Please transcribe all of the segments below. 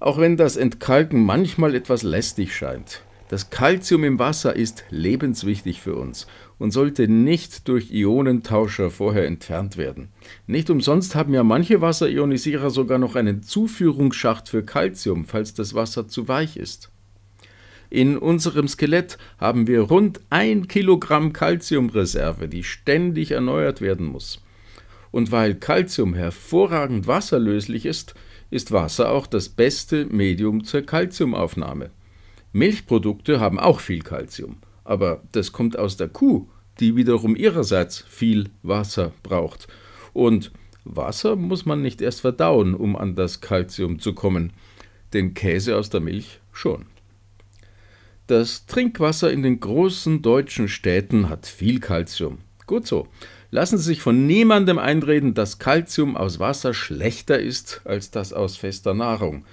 auch wenn das Entkalken manchmal etwas lästig scheint. Das Kalzium im Wasser ist lebenswichtig für uns und sollte nicht durch Ionentauscher vorher entfernt werden. Nicht umsonst haben ja manche Wasserionisierer sogar noch einen Zuführungsschacht für Kalzium, falls das Wasser zu weich ist. In unserem Skelett haben wir rund ein Kilogramm Kalziumreserve, die ständig erneuert werden muss. Und weil Kalzium hervorragend wasserlöslich ist, ist Wasser auch das beste Medium zur Kalziumaufnahme. Milchprodukte haben auch viel Kalzium, aber das kommt aus der Kuh, die wiederum ihrerseits viel Wasser braucht. Und Wasser muss man nicht erst verdauen, um an das Kalzium zu kommen, den Käse aus der Milch schon. Das Trinkwasser in den großen deutschen Städten hat viel Kalzium. Gut so lassen Sie sich von niemandem einreden, dass Kalzium aus Wasser schlechter ist als das aus fester Nahrung,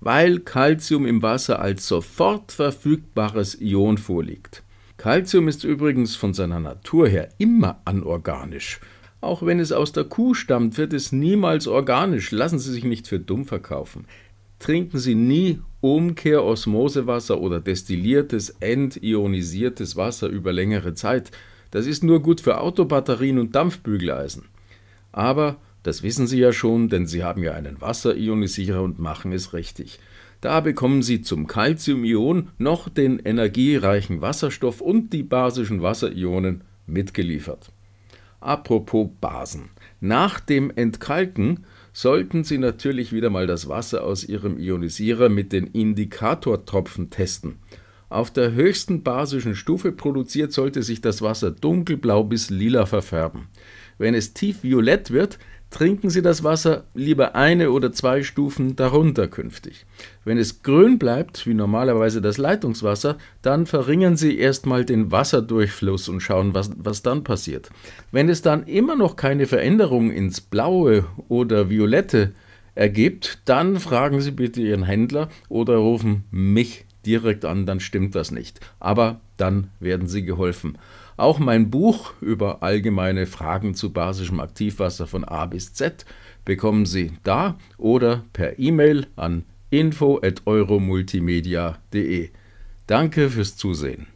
weil Kalzium im Wasser als sofort verfügbares Ion vorliegt. Kalzium ist übrigens von seiner Natur her immer anorganisch. Auch wenn es aus der Kuh stammt, wird es niemals organisch. Lassen Sie sich nicht für dumm verkaufen. Trinken Sie nie Umkehrosmosewasser oder destilliertes, entionisiertes Wasser über längere Zeit – das ist nur gut für Autobatterien und Dampfbügeleisen. Aber das wissen Sie ja schon, denn Sie haben ja einen Wasserionisierer und machen es richtig. Da bekommen Sie zum Calciumion noch den energiereichen Wasserstoff und die basischen Wasserionen mitgeliefert. Apropos Basen. Nach dem Entkalken sollten Sie natürlich wieder mal das Wasser aus Ihrem Ionisierer mit den Indikatortropfen testen. Auf der höchsten basischen Stufe produziert, sollte sich das Wasser dunkelblau bis lila verfärben. Wenn es tief violett wird, trinken Sie das Wasser lieber eine oder zwei Stufen darunter künftig. Wenn es grün bleibt, wie normalerweise das Leitungswasser, dann verringern Sie erstmal den Wasserdurchfluss und schauen, was, was dann passiert. Wenn es dann immer noch keine Veränderung ins Blaue oder Violette ergibt, dann fragen Sie bitte Ihren Händler oder rufen mich direkt an, dann stimmt das nicht. Aber dann werden Sie geholfen. Auch mein Buch über allgemeine Fragen zu basischem Aktivwasser von A bis Z bekommen Sie da oder per E-Mail an info@euromultimedia.de. Danke fürs Zusehen.